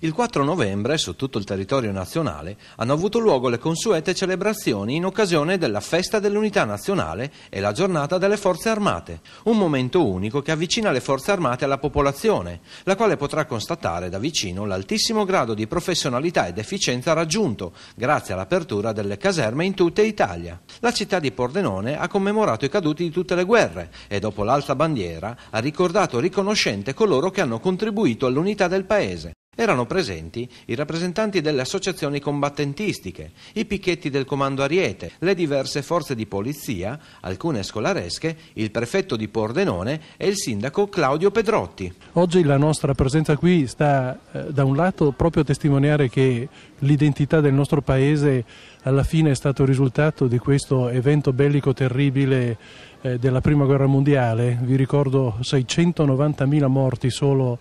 Il 4 novembre, su tutto il territorio nazionale, hanno avuto luogo le consuete celebrazioni in occasione della Festa dell'Unità Nazionale e la Giornata delle Forze Armate, un momento unico che avvicina le Forze Armate alla popolazione, la quale potrà constatare da vicino l'altissimo grado di professionalità ed efficienza raggiunto grazie all'apertura delle caserme in tutta Italia. La città di Pordenone ha commemorato i caduti di tutte le guerre e dopo l'alta bandiera ha ricordato riconoscente coloro che hanno contribuito all'unità del paese. Erano presenti i rappresentanti delle associazioni combattentistiche, i picchetti del comando Ariete, le diverse forze di polizia, alcune scolaresche, il prefetto di Pordenone e il sindaco Claudio Pedrotti. Oggi la nostra presenza qui sta eh, da un lato proprio a testimoniare che l'identità del nostro paese alla fine è stato il risultato di questo evento bellico terribile eh, della Prima Guerra Mondiale. Vi ricordo 690.000 morti solo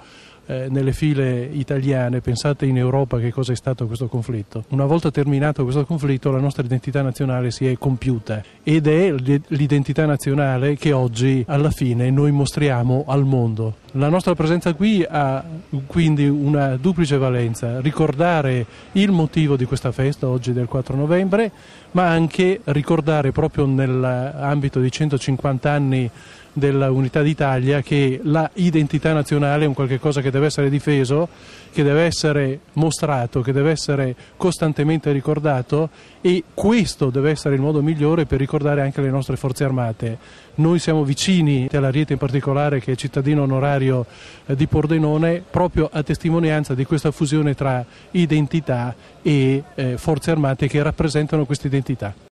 eh, nelle file italiane, pensate in Europa che cosa è stato questo conflitto. Una volta terminato questo conflitto la nostra identità nazionale si è compiuta ed è l'identità nazionale che oggi alla fine noi mostriamo al mondo. La nostra presenza qui ha quindi una duplice valenza, ricordare il motivo di questa festa oggi del 4 novembre, ma anche ricordare proprio nell'ambito dei 150 anni dell'Unità d'Italia che la identità nazionale è un qualche cosa che deve essere difeso, che deve essere mostrato, che deve essere costantemente ricordato e questo deve essere il modo migliore per ricordare anche le nostre forze armate. Noi siamo vicini all'Ariete in particolare che è cittadino onorario necessario eh, di Pordenone proprio a testimonianza di questa fusione tra identità e eh, forze armate che rappresentano questa identità.